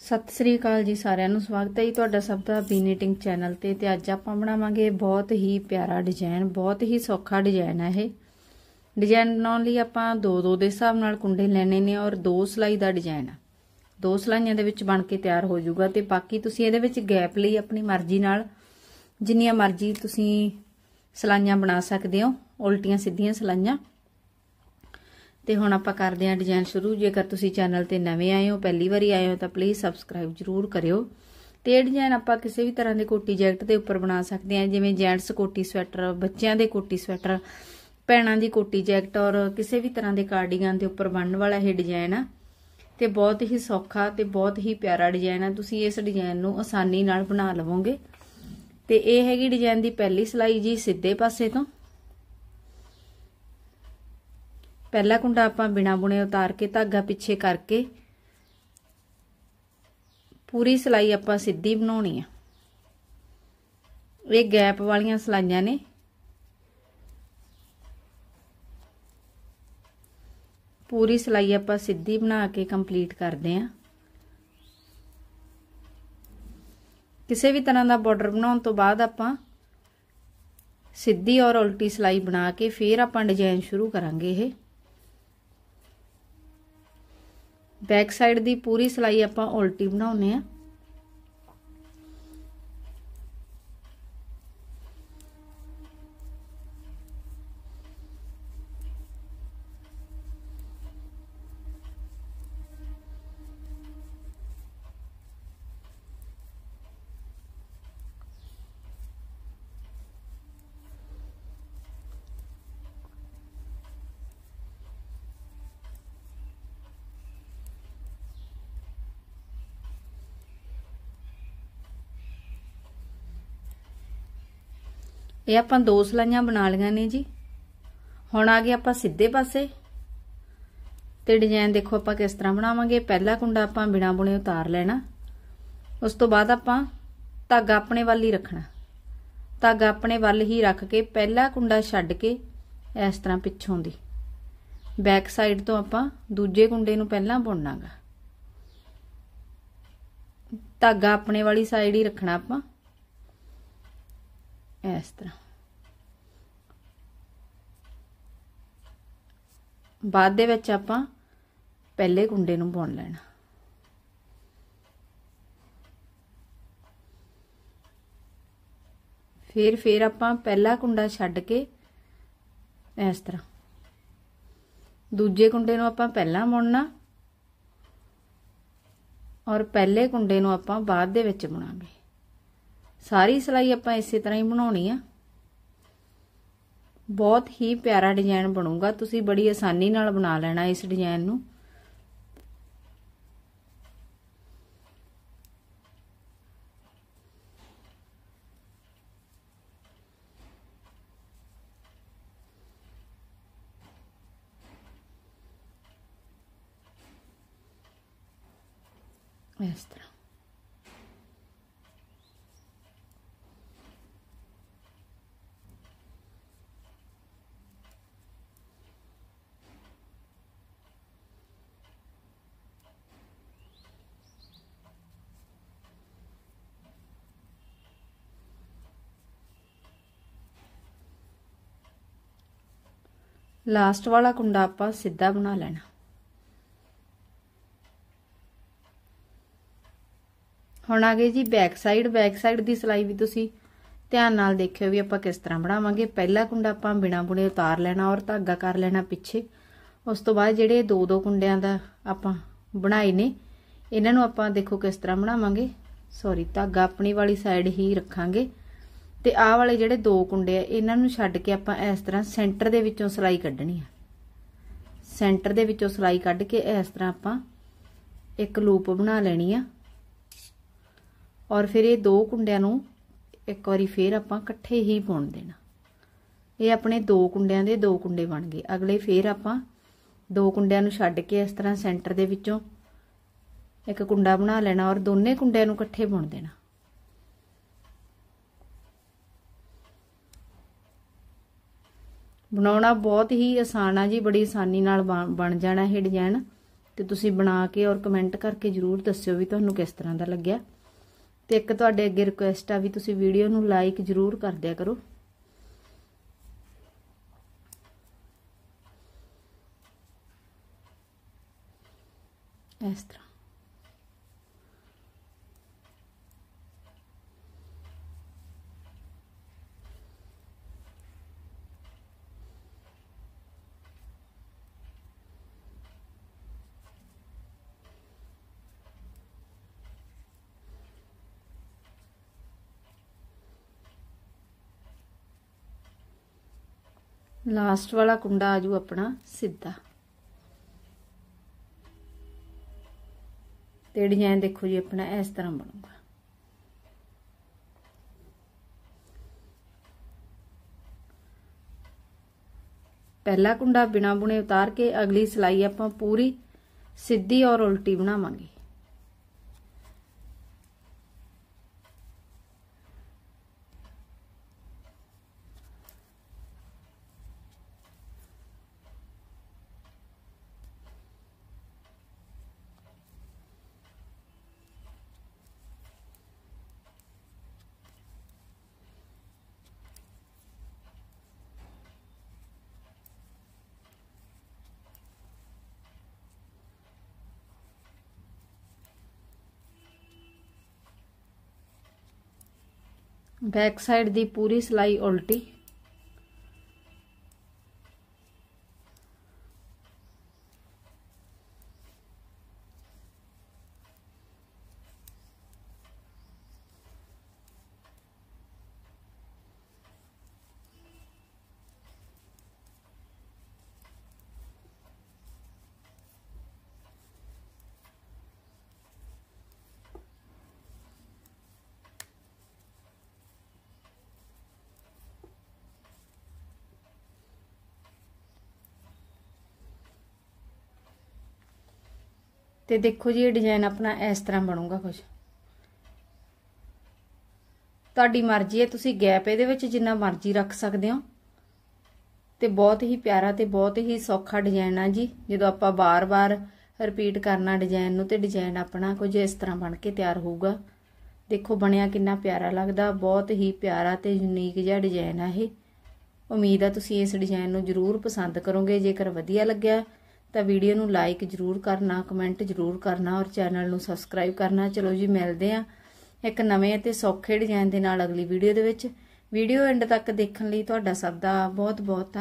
ਸਤਿ ਸ੍ਰੀ ਅਕਾਲ ਜੀ ਸਾਰਿਆਂ ਨੂੰ ਸਵਾਗਤ ਹੈ ਜੀ ਤੁਹਾਡਾ ਸਭ ਦਾ ਬੀ ਨੀਟਿੰਗ ਚੈਨਲ ਤੇ ਤੇ ਅੱਜ ਆਪਾਂ ਬਣਾਵਾਂਗੇ ਬਹੁਤ ਹੀ ਪਿਆਰਾ ਡਿਜ਼ਾਈਨ ਬਹੁਤ ਹੀ ਸੌਖਾ ਡਿਜ਼ਾਈਨ ਹੈ ਇਹ ਡਿਜ਼ਾਈਨ ਬਣਾਉਣ ਲਈ ਆਪਾਂ ਦੋ ਦੋ ਦੇ ਹਿਸਾਬ ਨਾਲ ਕੁੰਡੇ ਲੈਣੇ ਨੇ ਔਰ ਦੋ ਸਲਾਈ ਦਾ ਡਿਜ਼ਾਈਨ ਹੈ ਦੋ ਸਲਾਈਆਂ ਦੇ ਵਿੱਚ ਬਣ ਕੇ ਤਿਆਰ ਹੋ ਜਾਊਗਾ ਤੇ ਬਾਕੀ ਤੁਸੀਂ ਇਹਦੇ ਵਿੱਚ ਗੈਪ ਲਈ ਆਪਣੀ ਮਰਜ਼ੀ ਨਾਲ ਜਿੰਨੀਆਂ ਮਰਜ਼ੀ ਤੁਸੀਂ ਸਲਾਈਆਂ ਬਣਾ ਸਕਦੇ ਹੋ ਉਲਟੀਆਂ ਸਿੱਧੀਆਂ ਸਲਾਈਆਂ ਤੇ ਹੁਣ ਆਪਾਂ ਕਰਦੇ ਹਾਂ ਡਿਜ਼ਾਈਨ ਸ਼ੁਰੂ ਜੇਕਰ ਤੁਸੀਂ ਚੈਨਲ ਤੇ ਨਵੇਂ ਆਏ ਹੋ ਪਹਿਲੀ ਵਾਰੀ ਆਏ ਹੋ ਤਾਂ ਪਲੀਜ਼ ਸਬਸਕ੍ਰਾਈਬ ਜ਼ਰੂਰ ਕਰਿਓ ਤੇ ਇਹ ਡਿਜ਼ਾਈਨ ਆਪਾਂ ਕਿਸੇ ਵੀ ਤਰ੍ਹਾਂ ਦੇ ਕੋਟੀ ਜੈਕਟ ਦੇ ਉੱਪਰ ਬਣਾ ਸਕਦੇ ਹਾਂ ਜਿਵੇਂ ਜੈਂਟਸ ਕੋਟੀ ਸਵੈਟਰ ਬੱਚਿਆਂ ਦੇ ਕੋਟੀ ਸਵੈਟਰ ਪੈਣਾ ਦੀ ਕੋਟੀ ਜੈਕਟ ਔਰ ਕਿਸੇ ਵੀ ਤਰ੍ਹਾਂ ਦੇ ਕਾਰਡੀਗਨ ਦੇ ਉੱਪਰ ਬਣਨ ਵਾਲਾ ਇਹ ਡਿਜ਼ਾਈਨ ਆ ਤੇ ਬਹੁਤ ਹੀ ਸੌਖਾ ਤੇ ਬਹੁਤ ਹੀ ਪਿਆਰਾ ਡਿਜ਼ਾਈਨ ਆ ਤੁਸੀਂ ਇਸ ਡਿਜ਼ਾਈਨ ਨੂੰ ਆਸਾਨੀ ਨਾਲ ਬਣਾ ਲਵੋਗੇ ਤੇ ਇਹ ਹੈਗੀ ਡਿਜ਼ਾਈਨ ਦੀ ਪਹਿਲੀ ਸਲਾਈ ਜੀ ਸਿੱਧੇ ਪਾਸੇ ਤੋਂ ਪਹਿਲਾ ਕੁੰਡਾ ਆਪਾਂ ਬਿਨਾ ਬੁਣੇ ਉਤਾਰ ਕੇ ਧਾਗਾ ਪਿੱਛੇ ਕਰਕੇ ਪੂਰੀ ਸਲਾਈ ਆਪਾਂ ਸਿੱਧੀ ਬਣਾਉਣੀ ਆ ਇਹ ਗੈਪ ਵਾਲੀਆਂ ਸਲਾਈਆਂ ਨੇ ਪੂਰੀ ਸਲਾਈ ਆਪਾਂ ਸਿੱਧੀ ਬਣਾ ਕੇ ਕੰਪਲੀਟ ਕਰਦੇ ਆਂ ਕਿਸੇ ਵੀ ਤਰ੍ਹਾਂ ਦਾ ਬਾਰਡਰ ਬਣਾਉਣ ਤੋਂ ਬਾਅਦ ਆਪਾਂ ਸਿੱਧੀ ਔਰ ਉਲਟੀ ਸਲਾਈ ਬਣਾ ਕੇ ਫਿਰ ਆਪਾਂ ਡਿਜ਼ਾਈਨ ਸ਼ੁਰੂ ਕਰਾਂਗੇ ਇਹ ਬੈਕ ਸਾਈਡ ਦੀ ਪੂਰੀ ਸਲਾਈ ਆਪਾਂ ਉਲਟੀ ਬਣਾਉਨੇ ਆ ਇਹ ਆਪਾਂ ਦੋ ਸਲਾਈਆਂ ਬਣਾ ਲਈਆਂ ਨੇ ਜੀ ਹੁਣ ਆ ਗਏ ਆਪਾਂ ਸਿੱਧੇ ਪਾਸੇ ਤੇ ਡਿਜ਼ਾਈਨ ਦੇਖੋ ਆਪਾਂ ਕਿਸ ਤਰ੍ਹਾਂ ਬਣਾਵਾਂਗੇ ਪਹਿਲਾ ਕੁੰਡਾ ਆਪਾਂ ਬਿਨਾ ਬੁਣੇ ਉਤਾਰ ਲੈਣਾ ਉਸ ਤੋਂ ਬਾਅਦ ਆਪਾਂ ਧਾਗਾ ਆਪਣੇ ਵੱਲ ਹੀ ਰੱਖਣਾ ਧਾਗਾ ਆਪਣੇ ਵੱਲ ਹੀ ਰੱਖ ਕੇ ਪਹਿਲਾ ਕੁੰਡਾ ਛੱਡ ਕੇ ਇਸ ਤਰ੍ਹਾਂ ਪਿੱਛੋਂ ਦੀ ਬੈਕ ਸਾਈਡ ਤੋਂ ਆਪਾਂ ਦੂਜੇ ਕੁੰਡੇ ਨੂੰ ਪਹਿਲਾਂ ਬੁਣਨਾਗਾ ਧਾਗਾ ਆਪਣੇ ਵਾਲੀ ਸਾਈਡ ਹੀ ਰੱਖਣਾ ਆਪਾਂ ਇਸ ਤਰ੍ਹਾਂ ਬਾਅਦ ਦੇ ਵਿੱਚ ਆਪਾਂ ਪਹਿਲੇ ਗੁੰਡੇ ਨੂੰ ਬੁਣ ਲੈਣਾ ਫਿਰ ਫਿਰ ਆਪਾਂ ਪਹਿਲਾ ਕੁੰਡਾ ਛੱਡ ਕੇ ਇਸ ਤਰ੍ਹਾਂ ਦੂਜੇ ਕੁੰਡੇ ਨੂੰ ਆਪਾਂ ਪਹਿਲਾਂ ਬੁਣਨਾ ਔਰ ਪਹਿਲੇ ਕੁੰਡੇ ਨੂੰ ਆਪਾਂ ਬਾਅਦ ਦੇ ਵਿੱਚ ਬੁਣਾਂਗੇ ਸਾਰੀ ਸਲਾਈ ਆਪਾਂ ਇਸੇ ਤਰ੍ਹਾਂ ਹੀ ਬਣਾਉਣੀ ਆ ਬਹੁਤ ਹੀ ਪਿਆਰਾ ਡਿਜ਼ਾਈਨ ਬਣੂਗਾ ਤੁਸੀਂ ਬੜੀ ਆਸਾਨੀ ਨਾਲ ਬਣਾ ਲੈਣਾ ਇਸ ਡਿਜ਼ਾਈਨ ਨੂੰ ਇਸ ਤਰ੍ਹਾਂ ਲਾਸਟ ਵਾਲਾ ਕੁੰਡਾ ਆਪਾਂ ਸਿੱਧਾ ਬਣਾ ਲੈਣਾ ਹੁਣ ਆ ਗਏ ਜੀ ਬੈਕ ਸਾਈਡ ਬੈਕ ਸਾਈਡ ਦੀ ਸਲਾਈ ਵੀ ਤੁਸੀਂ ਧਿਆਨ ਨਾਲ ਦੇਖਿਓ ਵੀ ਆਪਾਂ ਕਿਸ ਤਰ੍ਹਾਂ ਬਣਾਵਾਂਗੇ ਪਹਿਲਾ ਕੁੰਡਾ ਆਪਾਂ ਬਿਨਾ ਬੁਣੇ ਉਤਾਰ ਲੈਣਾ ਔਰ ਧਾਗਾ ਕਰ ਲੈਣਾ ਪਿੱਛੇ ਉਸ ਤੋਂ ਬਾਅਦ ਜਿਹੜੇ ਦੋ ਦੋ ਕੁੰਡਿਆਂ ਦਾ ਆਪਾਂ ਬਣਾਏ ਨੇ ਇਹਨਾਂ ਨੂੰ ਆਪਾਂ ਦੇਖੋ ਕਿਸ ਤਰ੍ਹਾਂ ਬਣਾਵਾਂਗੇ ਸੌਰੀ ਧਾਗਾ ਆਪਣੀ ਵਾਲੀ ਸਾਈਡ ਹੀ ਰੱਖਾਂਗੇ ਤੇ ਆਹ ਵਾਲੇ ਜਿਹੜੇ ਦੋ ਕੁੰਡੇ ਆ ਇਹਨਾਂ ਨੂੰ ਛੱਡ ਕੇ ਆਪਾਂ ਇਸ ਤਰ੍ਹਾਂ ਸੈਂਟਰ ਦੇ ਵਿੱਚੋਂ ਸਲਾਈ ਕੱਢਣੀ ਆ ਸੈਂਟਰ ਦੇ ਵਿੱਚੋਂ ਸਲਾਈ ਕੱਢ ਕੇ ਇਸ ਤਰ੍ਹਾਂ ਆਪਾਂ ਇੱਕ ਲੂਪ ਬਣਾ ਲੈਣੀ ਆ ਔਰ ਫਿਰ ਇਹ ਦੋ ਕੁੰਡਿਆਂ ਨੂੰ ਇੱਕ ਵਾਰੀ ਫੇਰ ਆਪਾਂ ਇਕੱਠੇ ਹੀ ਬੁਣ ਦੇਣਾ ਇਹ ਆਪਣੇ ਦੋ ਕੁੰਡਿਆਂ ਦੇ ਦੋ ਕੁੰਡੇ ਬਣ ਗਏ ਅਗਲੇ ਫੇਰ ਆਪਾਂ ਦੋ ਕੁੰਡਿਆਂ ਨੂੰ ਛੱਡ ਕੇ ਇਸ ਤਰ੍ਹਾਂ ਸੈਂਟਰ ਦੇ ਵਿੱਚੋਂ ਇੱਕ ਕੁੰਡਾ ਬਣਾ ਲੈਣਾ ਔਰ ਦੋਨੇ ਕੁੰਡਿਆਂ ਨੂੰ ਇਕੱਠੇ ਬੁਣ ਦੇਣਾ ਬਣਾਉਣਾ ਬਹੁਤ ਹੀ ਆਸਾਨ ਆ ਜੀ ਬੜੀ ਆਸਾਨੀ ਨਾਲ ਬਣ ਜਾਣਾ ਇਹ ਡਿਜ਼ਾਈਨ ਤੇ ਤੁਸੀਂ ਬਣਾ ਕੇ ਔਰ ਕਮੈਂਟ ਕਰਕੇ ਜਰੂਰ ਦੱਸਿਓ ਵੀ ਤੁਹਾਨੂੰ ਕਿਸ ਤਰ੍ਹਾਂ ਦਾ ਲੱਗਿਆ ਤੇ ਇੱਕ ਤੁਹਾਡੇ ਅੱਗੇ ਰਿਕੁਐਸਟ ਆ ਵੀ ਤੁਸੀਂ ਵੀਡੀਓ ਨੂੰ ਲਾਈਕ ਜਰੂਰ ਕਰ ਦਿਆ ਕਰੋ ਇਸ ਤਰ੍ਹਾਂ लास्ट वाला कुंडा आजू अपना सीधा तो डिजाइन देखो जी अपना इस तरह बनूगा पहला कुंडा बिना बुने उतार के अगली सिलाई आप पूरी सीधी और उल्टी बनावे ਬੈਕ ਸਾਈਡ ਦੀ ਪੂਰੀ ਸਲਾਈ ਉਲਟੀ ਤੇ ਦੇਖੋ ਜੀ ਇਹ ਡਿਜ਼ਾਈਨ ਆਪਣਾ ਇਸ ਤਰ੍ਹਾਂ ਬਣੂਗਾ ਕੁਝ ਤੁਹਾਡੀ ਮਰਜ਼ੀ ਹੈ ਤੁਸੀਂ ਗੈਪ ਇਹਦੇ ਵਿੱਚ ਜਿੰਨਾ ਮਰਜ਼ੀ ਰੱਖ ਸਕਦੇ ਹੋ ਤੇ ਬਹੁਤ ਹੀ ਪਿਆਰਾ ਤੇ ਬਹੁਤ ਹੀ ਸੌਖਾ ਡਿਜ਼ਾਈਨ ਆ ਜੀ ਜਦੋਂ ਆਪਾਂ ਬਾਰ-ਬਾਰ ਰਿਪੀਟ ਕਰਨਾ ਡਿਜ਼ਾਈਨ ਨੂੰ ਤੇ ਡਿਜ਼ਾਈਨ ਆਪਣਾ ਕੁਝ ਇਸ ਤਰ੍ਹਾਂ ਬਣ ਕੇ ਤਿਆਰ ਹੋਊਗਾ ਦੇਖੋ ਬਣਿਆ ਕਿੰਨਾ ਪਿਆਰਾ ਲੱਗਦਾ ਬਹੁਤ ਹੀ ਪਿਆਰਾ ਤੇ ਯੂਨੀਕ ਜਿਹਾ ਡਿਜ਼ਾਈਨ ਆ ਇਹ ਉਮੀਦ ਆ ਤੁਸੀਂ ਇਸ ਡਿਜ਼ਾਈਨ ਨੂੰ ਜ਼ਰੂਰ ਪਸੰਦ ਕਰੋਗੇ ਜੇਕਰ ਵਧੀਆ ਲੱਗਿਆ ਤਾਂ ਵੀਡੀਓ ਨੂੰ ਲਾਈਕ ਜ਼ਰੂਰ ਕਰਨਾ ਕਮੈਂਟ ਜ਼ਰੂਰ ਕਰਨਾ ਔਰ ਚੈਨਲ ਨੂੰ ਸਬਸਕ੍ਰਾਈਬ ਕਰਨਾ ਚਲੋ ਜੀ ਮਿਲਦੇ ਆ ਇੱਕ ਨਵੇਂ ਅਤੇ ਸੌਖੇ ਡਿਜ਼ਾਈਨ ਦੇ ਨਾਲ ਅਗਲੀ ਵੀਡੀਓ ਦੇ ਵਿੱਚ ਵੀਡੀਓ ਐਂਡ ਤੱਕ ਦੇਖਣ ਲਈ ਤੁਹਾਡਾ ਸਭ ਦਾ ਬਹੁਤ ਬਹੁਤ